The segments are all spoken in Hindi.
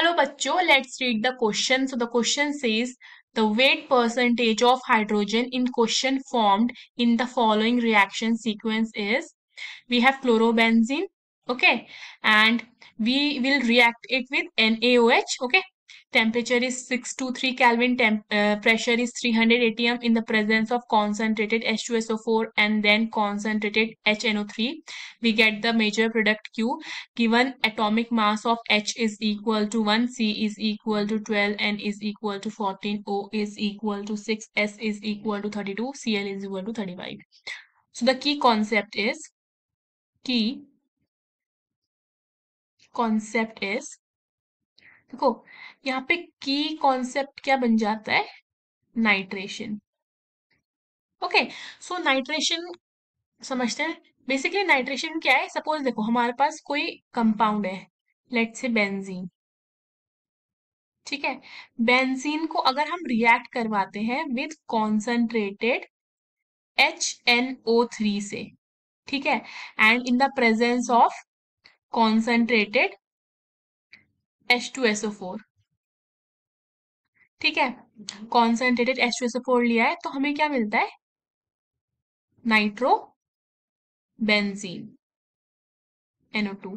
Hello bachcho, let's read the question. So the question says the weight percentage of hydrogen in question formed in the following reaction sequence is we have chlorobenzene okay and we will react it with NaOH okay temperature is 623 Kelvin, temp, uh, pressure is 300 atm in the presence of concentrated H2SO4 and then concentrated HNO3. We get the major product Q. Given atomic mass of H is equal to 1, C is equal to 12, N is equal to 14, O is equal to 6, S is equal to 32, Cl is equal to 35. So the key concept is, key concept is देखो यहाँ पे की कॉन्सेप्ट क्या बन जाता है नाइट्रेशन ओके सो नाइट्रेशन समझते हैं बेसिकली नाइट्रेशन क्या है सपोज देखो हमारे पास कोई कंपाउंड है लेट से बेंजीन ठीक है बेंजीन को अगर हम रिएक्ट करवाते हैं with concentrated H N O three से ठीक है and in the presence of concentrated H2SO4 ठीक है कॉन्सेंट्रेटेड टू फोर लिया है तो हमें क्या मिलता है नाइट्रो बेंजीन टू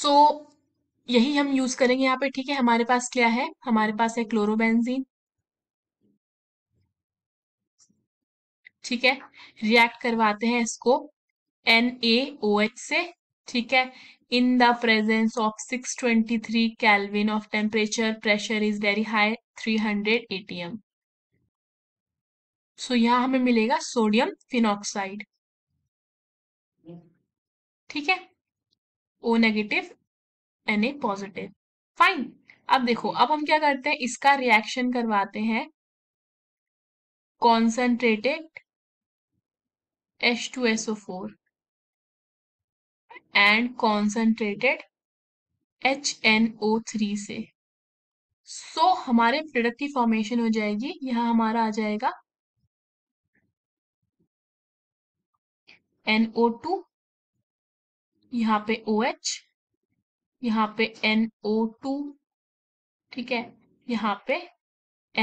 सो यही हम यूज करेंगे यहां पे ठीक है हमारे पास क्या है हमारे पास है क्लोरोबेंजीन ठीक है रिएक्ट करवाते हैं इसको एन ए ओ एच से ठीक है in the presence of 623 kelvin of temperature pressure is very high 300 hundred ATM so यहां हमें मिलेगा सोडियम फिनोक्साइड ठीक है O negative N A positive fine अब देखो अब हम क्या करते हैं इसका रिएक्शन करवाते हैं concentrated H two SO four and concentrated H N O three से सो so, हमारे प्रोडक्ट की फॉर्मेशन हो जाएगी यहां हमारा आ जाएगा एनओ टू यहां पे ओ एच यहां पे एनओ टू ठीक है यहां पे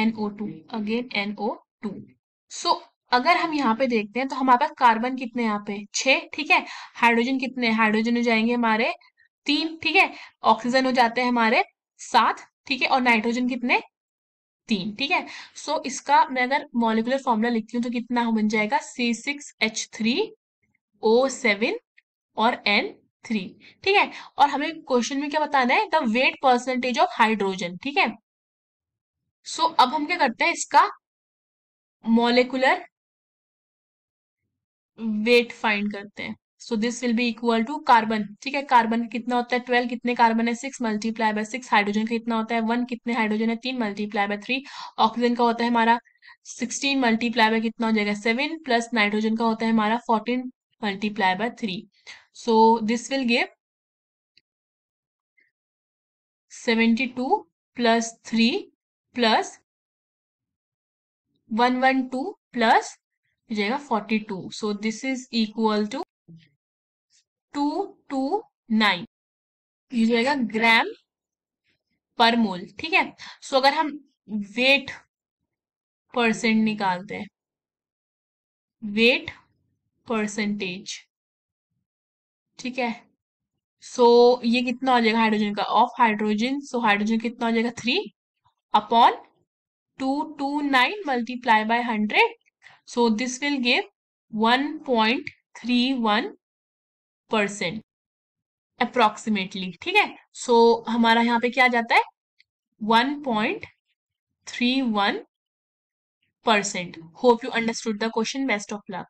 NO two again NO two so अगर हम यहाँ पे देखते हैं तो हमारे पास कार्बन कितने यहाँ पे छह ठीक है हाइड्रोजन कितने हाइड्रोजन हो जाएंगे हमारे तीन ठीक है ऑक्सीजन हो जाते हैं हमारे सात ठीक है और नाइट्रोजन कितने तीन ठीक है सो so, इसका मैं अगर मॉलिकुलर फॉर्मूला लिखती हूँ तो कितना बन जाएगा C six H three O seven और एन थ्री ठीक है और हमें क्वेश्चन में क्या बताना है the weight percentage of hydrogen ठीक है सो so, अब हम क्या करते हैं इसका मोलिकुलर वेट फाइंड करते हैं so this will be equal to carbon ठीक है कार्बन कितना होता है ट्वेल्व कितने कार्बन है six multiply by six hydrogen का कितना होता है वन कितने हाइड्रोजन है तीन मल्टीप्लाई बाय थ्री ऑक्सीजन का होता है हमारा सिक्सटीन मल्टीप्लाई बाय कितना हो जाएगा सेवन प्लस नाइट्रोजन का होता है हमारा fourteen multiply by three so this will give seventy two plus three plus one one two plus जाएगा forty two so this is equal to two two nine ये जाएगा ग्राम पर मोल ठीक है सो अगर हम वेट परसेंट निकालते हैं वेट परसेंटेज ठीक है सो so, ये कितना हो जाएगा हाइड्रोजन का ऑफ हाइड्रोजन सो हाइड्रोजन कितना हो जाएगा three upon two two nine multiply by hundred So this will give 1.31 percent approximately ठीक है सो हमारा यहाँ पे क्या जाता है 1.31 percent hope you understood the question best of luck